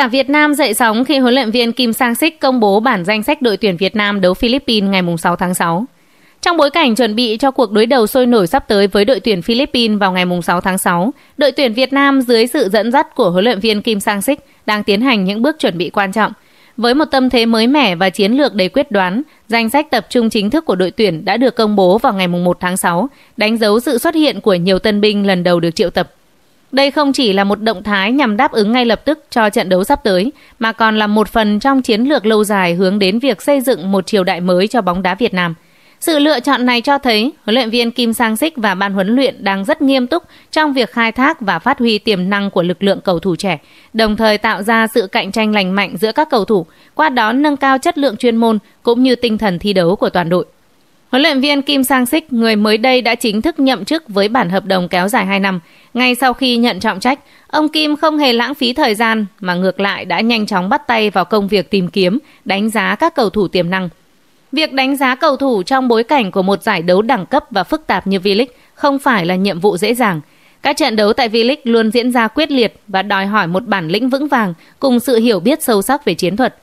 Cả Việt Nam dậy sóng khi huấn luyện viên Kim Sang Sik công bố bản danh sách đội tuyển Việt Nam đấu Philippines ngày 6 tháng 6. Trong bối cảnh chuẩn bị cho cuộc đối đầu sôi nổi sắp tới với đội tuyển Philippines vào ngày 6 tháng 6, đội tuyển Việt Nam dưới sự dẫn dắt của huấn luyện viên Kim Sang Sik đang tiến hành những bước chuẩn bị quan trọng. Với một tâm thế mới mẻ và chiến lược đầy quyết đoán, danh sách tập trung chính thức của đội tuyển đã được công bố vào ngày 1 tháng 6, đánh dấu sự xuất hiện của nhiều tân binh lần đầu được triệu tập đây không chỉ là một động thái nhằm đáp ứng ngay lập tức cho trận đấu sắp tới, mà còn là một phần trong chiến lược lâu dài hướng đến việc xây dựng một triều đại mới cho bóng đá Việt Nam. Sự lựa chọn này cho thấy huấn luyện viên Kim Sang Sik và ban huấn luyện đang rất nghiêm túc trong việc khai thác và phát huy tiềm năng của lực lượng cầu thủ trẻ, đồng thời tạo ra sự cạnh tranh lành mạnh giữa các cầu thủ, qua đó nâng cao chất lượng chuyên môn cũng như tinh thần thi đấu của toàn đội. Huấn luyện viên Kim Sang Sik, người mới đây đã chính thức nhậm chức với bản hợp đồng kéo dài 2 năm. Ngay sau khi nhận trọng trách, ông Kim không hề lãng phí thời gian mà ngược lại đã nhanh chóng bắt tay vào công việc tìm kiếm, đánh giá các cầu thủ tiềm năng. Việc đánh giá cầu thủ trong bối cảnh của một giải đấu đẳng cấp và phức tạp như V-League không phải là nhiệm vụ dễ dàng. Các trận đấu tại V-League luôn diễn ra quyết liệt và đòi hỏi một bản lĩnh vững vàng cùng sự hiểu biết sâu sắc về chiến thuật.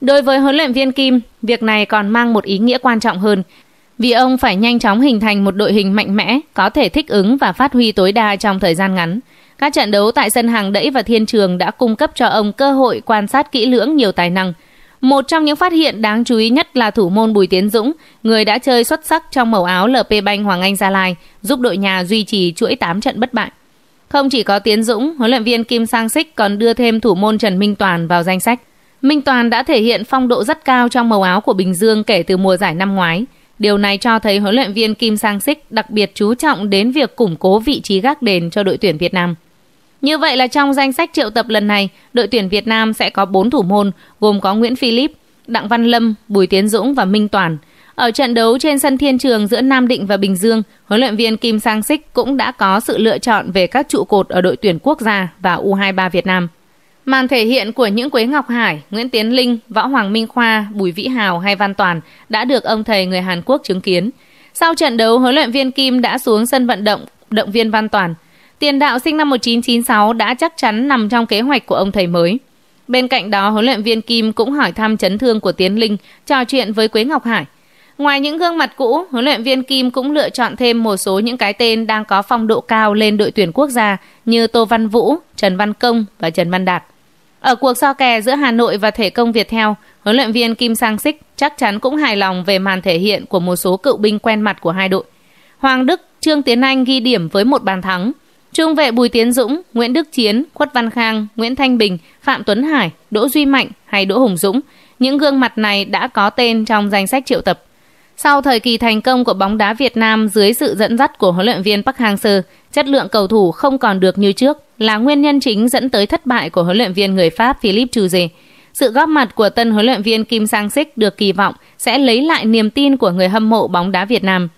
Đối với huấn luyện viên Kim, việc này còn mang một ý nghĩa quan trọng hơn – vì ông phải nhanh chóng hình thành một đội hình mạnh mẽ, có thể thích ứng và phát huy tối đa trong thời gian ngắn. Các trận đấu tại sân hàng đẫy và thiên trường đã cung cấp cho ông cơ hội quan sát kỹ lưỡng nhiều tài năng. Một trong những phát hiện đáng chú ý nhất là thủ môn Bùi Tiến Dũng, người đã chơi xuất sắc trong màu áo LP Bank Hoàng Anh Gia Lai, giúp đội nhà duy trì chuỗi 8 trận bất bại. Không chỉ có Tiến Dũng, huấn luyện viên Kim Sang Sích còn đưa thêm thủ môn Trần Minh Toàn vào danh sách. Minh Toàn đã thể hiện phong độ rất cao trong màu áo của Bình Dương kể từ mùa giải năm ngoái – Điều này cho thấy huấn luyện viên Kim Sang Sik đặc biệt chú trọng đến việc củng cố vị trí gác đền cho đội tuyển Việt Nam. Như vậy là trong danh sách triệu tập lần này, đội tuyển Việt Nam sẽ có 4 thủ môn gồm có Nguyễn Philip, Đặng Văn Lâm, Bùi Tiến Dũng và Minh Toàn. Ở trận đấu trên sân Thiên Trường giữa Nam Định và Bình Dương, huấn luyện viên Kim Sang Sik cũng đã có sự lựa chọn về các trụ cột ở đội tuyển quốc gia và U23 Việt Nam. Màn thể hiện của những Quế Ngọc Hải, Nguyễn Tiến Linh, Võ Hoàng Minh Khoa, Bùi Vĩ Hào hay Văn Toàn đã được ông thầy người Hàn Quốc chứng kiến. Sau trận đấu, huấn luyện viên Kim đã xuống sân vận động động viên Văn Toàn. Tiền đạo sinh năm 1996 đã chắc chắn nằm trong kế hoạch của ông thầy mới. Bên cạnh đó, huấn luyện viên Kim cũng hỏi thăm chấn thương của Tiến Linh, trò chuyện với Quế Ngọc Hải – Ngoài những gương mặt cũ, huấn luyện viên Kim cũng lựa chọn thêm một số những cái tên đang có phong độ cao lên đội tuyển quốc gia như Tô Văn Vũ, Trần Văn Công và Trần Văn Đạt. Ở cuộc so kè giữa Hà Nội và thể công Việt theo, huấn luyện viên Kim Sang Sik chắc chắn cũng hài lòng về màn thể hiện của một số cựu binh quen mặt của hai đội. Hoàng Đức, Trương Tiến Anh ghi điểm với một bàn thắng. Trung vệ Bùi Tiến Dũng, Nguyễn Đức Chiến, Khuất Văn Khang, Nguyễn Thanh Bình, Phạm Tuấn Hải, Đỗ Duy Mạnh hay Đỗ Hùng Dũng, những gương mặt này đã có tên trong danh sách triệu tập sau thời kỳ thành công của bóng đá Việt Nam dưới sự dẫn dắt của huấn luyện viên Park Hang-seo, chất lượng cầu thủ không còn được như trước là nguyên nhân chính dẫn tới thất bại của huấn luyện viên người Pháp Philippe Chuze. Sự góp mặt của tân huấn luyện viên Kim Sang-sik được kỳ vọng sẽ lấy lại niềm tin của người hâm mộ bóng đá Việt Nam.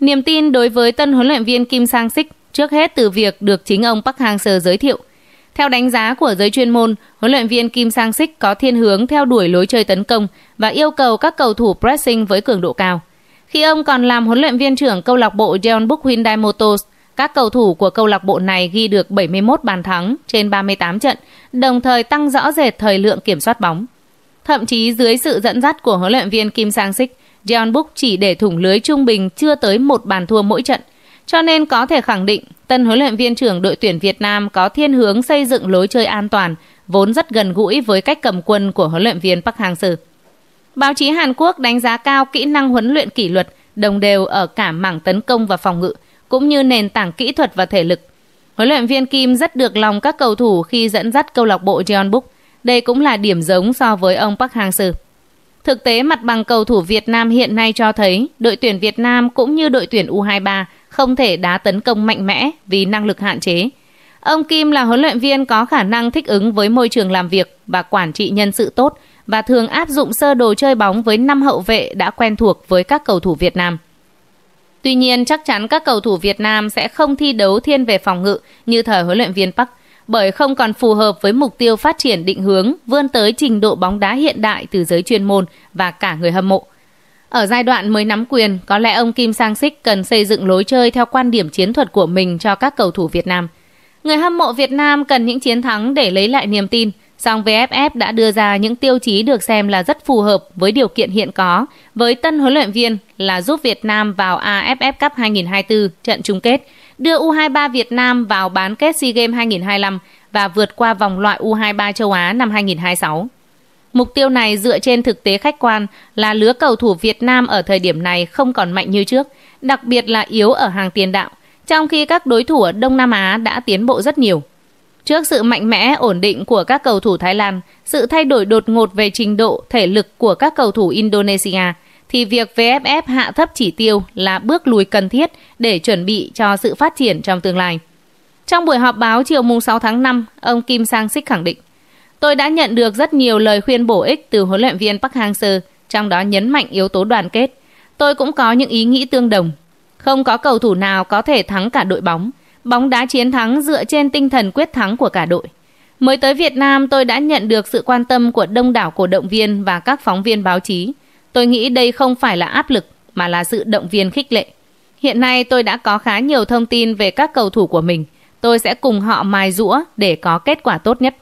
Niềm tin đối với tân huấn luyện viên Kim Sang-sik trước hết từ việc được chính ông Park Hang-seo giới thiệu – theo đánh giá của giới chuyên môn, huấn luyện viên Kim Sang Sik có thiên hướng theo đuổi lối chơi tấn công và yêu cầu các cầu thủ pressing với cường độ cao. Khi ông còn làm huấn luyện viên trưởng câu lạc bộ Jeonbuk Hyundai Motors, các cầu thủ của câu lạc bộ này ghi được 71 bàn thắng trên 38 trận, đồng thời tăng rõ rệt thời lượng kiểm soát bóng. Thậm chí dưới sự dẫn dắt của huấn luyện viên Kim Sang Sik, Jeonbuk chỉ để thủng lưới trung bình chưa tới một bàn thua mỗi trận – cho nên có thể khẳng định tân huấn luyện viên trưởng đội tuyển Việt Nam có thiên hướng xây dựng lối chơi an toàn, vốn rất gần gũi với cách cầm quân của huấn luyện viên Park Hang-seo. Báo chí Hàn Quốc đánh giá cao kỹ năng huấn luyện kỷ luật đồng đều ở cả mảng tấn công và phòng ngự, cũng như nền tảng kỹ thuật và thể lực. Huấn luyện viên Kim rất được lòng các cầu thủ khi dẫn dắt câu lạc bộ Jeonbuk. Đây cũng là điểm giống so với ông Park Hang-seo. Thực tế mặt bằng cầu thủ Việt Nam hiện nay cho thấy đội tuyển Việt Nam cũng như đội tuyển U23 không thể đá tấn công mạnh mẽ vì năng lực hạn chế. Ông Kim là huấn luyện viên có khả năng thích ứng với môi trường làm việc và quản trị nhân sự tốt và thường áp dụng sơ đồ chơi bóng với năm hậu vệ đã quen thuộc với các cầu thủ Việt Nam. Tuy nhiên, chắc chắn các cầu thủ Việt Nam sẽ không thi đấu thiên về phòng ngự như thời huấn luyện viên Park, bởi không còn phù hợp với mục tiêu phát triển định hướng vươn tới trình độ bóng đá hiện đại từ giới chuyên môn và cả người hâm mộ. Ở giai đoạn mới nắm quyền, có lẽ ông Kim Sang Sik cần xây dựng lối chơi theo quan điểm chiến thuật của mình cho các cầu thủ Việt Nam. Người hâm mộ Việt Nam cần những chiến thắng để lấy lại niềm tin, song VFF đã đưa ra những tiêu chí được xem là rất phù hợp với điều kiện hiện có, với tân huấn luyện viên là giúp Việt Nam vào AFF Cup 2024 trận chung kết, đưa U23 Việt Nam vào bán kết SEA Games 2025 và vượt qua vòng loại U23 châu Á năm 2026. Mục tiêu này dựa trên thực tế khách quan là lứa cầu thủ Việt Nam ở thời điểm này không còn mạnh như trước, đặc biệt là yếu ở hàng tiền đạo, trong khi các đối thủ ở Đông Nam Á đã tiến bộ rất nhiều. Trước sự mạnh mẽ, ổn định của các cầu thủ Thái Lan, sự thay đổi đột ngột về trình độ, thể lực của các cầu thủ Indonesia, thì việc VFF hạ thấp chỉ tiêu là bước lùi cần thiết để chuẩn bị cho sự phát triển trong tương lai. Trong buổi họp báo chiều 6 tháng 5, ông Kim Sang Sik khẳng định, Tôi đã nhận được rất nhiều lời khuyên bổ ích từ huấn luyện viên Park Hang-seo, trong đó nhấn mạnh yếu tố đoàn kết. Tôi cũng có những ý nghĩ tương đồng. Không có cầu thủ nào có thể thắng cả đội bóng. Bóng đá chiến thắng dựa trên tinh thần quyết thắng của cả đội. Mới tới Việt Nam, tôi đã nhận được sự quan tâm của đông đảo cổ động viên và các phóng viên báo chí. Tôi nghĩ đây không phải là áp lực mà là sự động viên khích lệ. Hiện nay tôi đã có khá nhiều thông tin về các cầu thủ của mình. Tôi sẽ cùng họ mài rũa để có kết quả tốt nhất.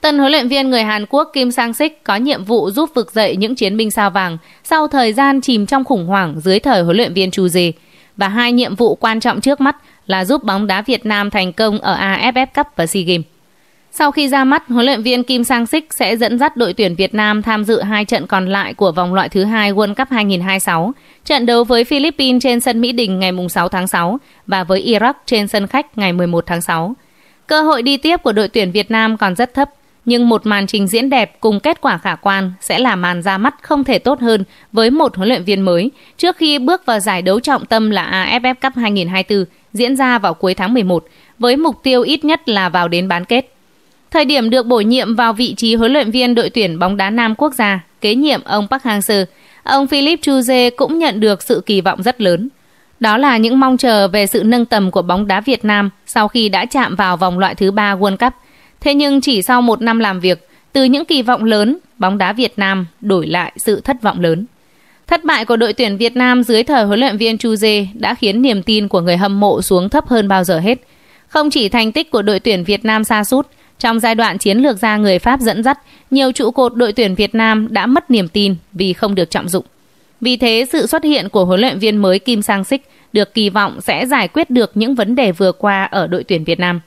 Tân huấn luyện viên người Hàn Quốc Kim Sang Sik có nhiệm vụ giúp vực dậy những chiến binh sao vàng sau thời gian chìm trong khủng hoảng dưới thời huấn luyện viên Chu Ji và hai nhiệm vụ quan trọng trước mắt là giúp bóng đá Việt Nam thành công ở AFF Cup và SEA Games. Sau khi ra mắt, huấn luyện viên Kim Sang Sik sẽ dẫn dắt đội tuyển Việt Nam tham dự hai trận còn lại của vòng loại thứ hai World Cup 2026, trận đấu với Philippines trên sân Mỹ Đình ngày 6 tháng 6 và với Iraq trên sân khách ngày 11 tháng 6. Cơ hội đi tiếp của đội tuyển Việt Nam còn rất thấp nhưng một màn trình diễn đẹp cùng kết quả khả quan sẽ là màn ra mắt không thể tốt hơn với một huấn luyện viên mới trước khi bước vào giải đấu trọng tâm là AFF Cup 2024 diễn ra vào cuối tháng 11 với mục tiêu ít nhất là vào đến bán kết. Thời điểm được bổ nhiệm vào vị trí huấn luyện viên đội tuyển bóng đá nam quốc gia, kế nhiệm ông Park Hang-seo, ông Philip Chuze cũng nhận được sự kỳ vọng rất lớn. Đó là những mong chờ về sự nâng tầm của bóng đá Việt Nam sau khi đã chạm vào vòng loại thứ ba World Cup – Thế nhưng chỉ sau một năm làm việc, từ những kỳ vọng lớn, bóng đá Việt Nam đổi lại sự thất vọng lớn. Thất bại của đội tuyển Việt Nam dưới thời huấn luyện viên Chu Dê đã khiến niềm tin của người hâm mộ xuống thấp hơn bao giờ hết. Không chỉ thành tích của đội tuyển Việt Nam xa sút, trong giai đoạn chiến lược gia người Pháp dẫn dắt, nhiều trụ cột đội tuyển Việt Nam đã mất niềm tin vì không được trọng dụng. Vì thế, sự xuất hiện của huấn luyện viên mới Kim Sang Sik được kỳ vọng sẽ giải quyết được những vấn đề vừa qua ở đội tuyển Việt Nam.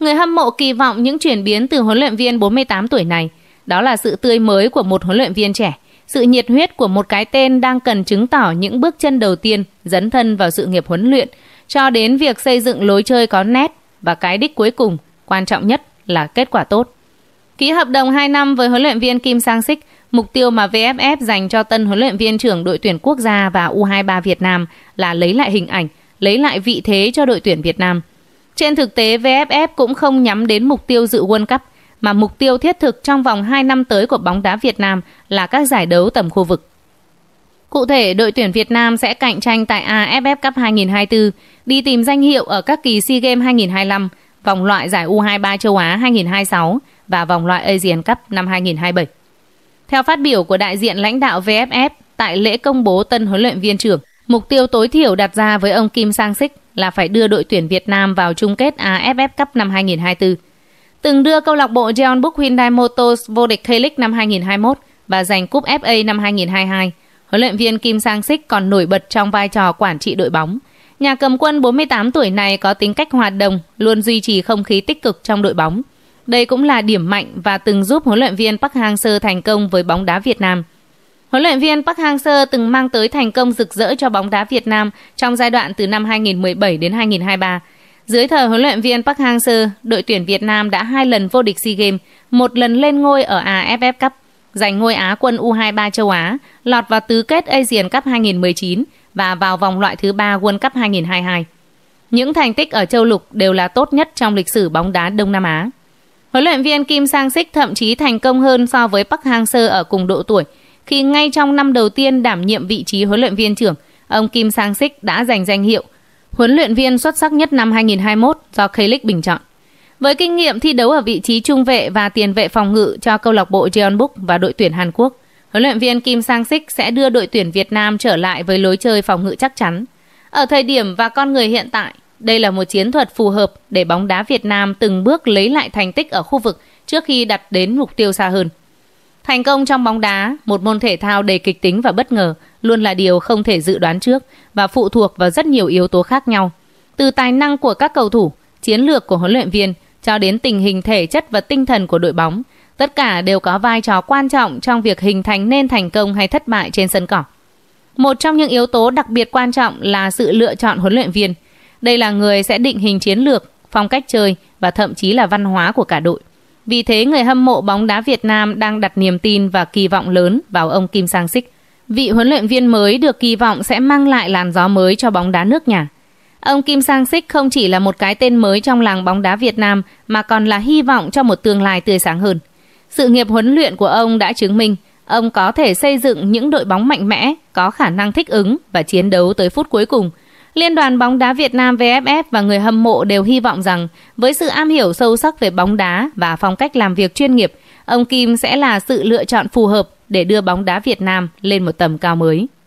Người hâm mộ kỳ vọng những chuyển biến từ huấn luyện viên 48 tuổi này. Đó là sự tươi mới của một huấn luyện viên trẻ, sự nhiệt huyết của một cái tên đang cần chứng tỏ những bước chân đầu tiên dấn thân vào sự nghiệp huấn luyện, cho đến việc xây dựng lối chơi có nét và cái đích cuối cùng, quan trọng nhất là kết quả tốt. Ký hợp đồng 2 năm với huấn luyện viên Kim Sang Sik, mục tiêu mà VFF dành cho tân huấn luyện viên trưởng đội tuyển quốc gia và U23 Việt Nam là lấy lại hình ảnh, lấy lại vị thế cho đội tuyển Việt Nam – trên thực tế, VFF cũng không nhắm đến mục tiêu dự World Cup, mà mục tiêu thiết thực trong vòng 2 năm tới của bóng đá Việt Nam là các giải đấu tầm khu vực. Cụ thể, đội tuyển Việt Nam sẽ cạnh tranh tại AFF Cup 2024, đi tìm danh hiệu ở các kỳ SEA Games 2025, vòng loại giải U23 châu Á 2026 và vòng loại Asian Cup năm 2027. Theo phát biểu của đại diện lãnh đạo VFF tại lễ công bố tân huấn luyện viên trưởng, mục tiêu tối thiểu đặt ra với ông Kim Sang Sik là phải đưa đội tuyển Việt Nam vào chung kết AFF Cup năm 2024. Từng đưa câu lạc bộ Jeonbuk Hyundai Motors vô địch K-League năm 2021 và giành cúp FA năm 2022, huấn luyện viên Kim Sang Sik còn nổi bật trong vai trò quản trị đội bóng. Nhà cầm quân 48 tuổi này có tính cách hoạt động, luôn duy trì không khí tích cực trong đội bóng. Đây cũng là điểm mạnh và từng giúp huấn luyện viên Park Hang-seo thành công với bóng đá Việt Nam – Huấn luyện viên Park Hang-seo từng mang tới thành công rực rỡ cho bóng đá Việt Nam trong giai đoạn từ năm 2017 đến 2023. Dưới thời huấn luyện viên Park Hang-seo, đội tuyển Việt Nam đã hai lần vô địch SEA Games, một lần lên ngôi ở AFF Cup, giành ngôi Á quân U23 châu Á, lọt vào tứ kết Asian Cup 2019 và vào vòng loại thứ ba World Cup 2022. Những thành tích ở châu lục đều là tốt nhất trong lịch sử bóng đá Đông Nam Á. Huấn luyện viên Kim Sang-sik thậm chí thành công hơn so với Park Hang-seo ở cùng độ tuổi – khi ngay trong năm đầu tiên đảm nhiệm vị trí huấn luyện viên trưởng, ông Kim Sang Sik đã giành danh hiệu huấn luyện viên xuất sắc nhất năm 2021 do K-League bình chọn. Với kinh nghiệm thi đấu ở vị trí trung vệ và tiền vệ phòng ngự cho câu lạc bộ Jeonbuk và đội tuyển Hàn Quốc, huấn luyện viên Kim Sang Sik sẽ đưa đội tuyển Việt Nam trở lại với lối chơi phòng ngự chắc chắn. Ở thời điểm và con người hiện tại, đây là một chiến thuật phù hợp để bóng đá Việt Nam từng bước lấy lại thành tích ở khu vực trước khi đặt đến mục tiêu xa hơn. Thành công trong bóng đá, một môn thể thao đầy kịch tính và bất ngờ, luôn là điều không thể dự đoán trước và phụ thuộc vào rất nhiều yếu tố khác nhau. Từ tài năng của các cầu thủ, chiến lược của huấn luyện viên cho đến tình hình thể chất và tinh thần của đội bóng, tất cả đều có vai trò quan trọng trong việc hình thành nên thành công hay thất bại trên sân cỏ. Một trong những yếu tố đặc biệt quan trọng là sự lựa chọn huấn luyện viên. Đây là người sẽ định hình chiến lược, phong cách chơi và thậm chí là văn hóa của cả đội. Vì thế người hâm mộ bóng đá Việt Nam đang đặt niềm tin và kỳ vọng lớn vào ông Kim Sang Sik. Vị huấn luyện viên mới được kỳ vọng sẽ mang lại làn gió mới cho bóng đá nước nhà. Ông Kim Sang Sik không chỉ là một cái tên mới trong làng bóng đá Việt Nam mà còn là hy vọng cho một tương lai tươi sáng hơn. Sự nghiệp huấn luyện của ông đã chứng minh ông có thể xây dựng những đội bóng mạnh mẽ, có khả năng thích ứng và chiến đấu tới phút cuối cùng – Liên đoàn bóng đá Việt Nam VFF và người hâm mộ đều hy vọng rằng với sự am hiểu sâu sắc về bóng đá và phong cách làm việc chuyên nghiệp, ông Kim sẽ là sự lựa chọn phù hợp để đưa bóng đá Việt Nam lên một tầm cao mới.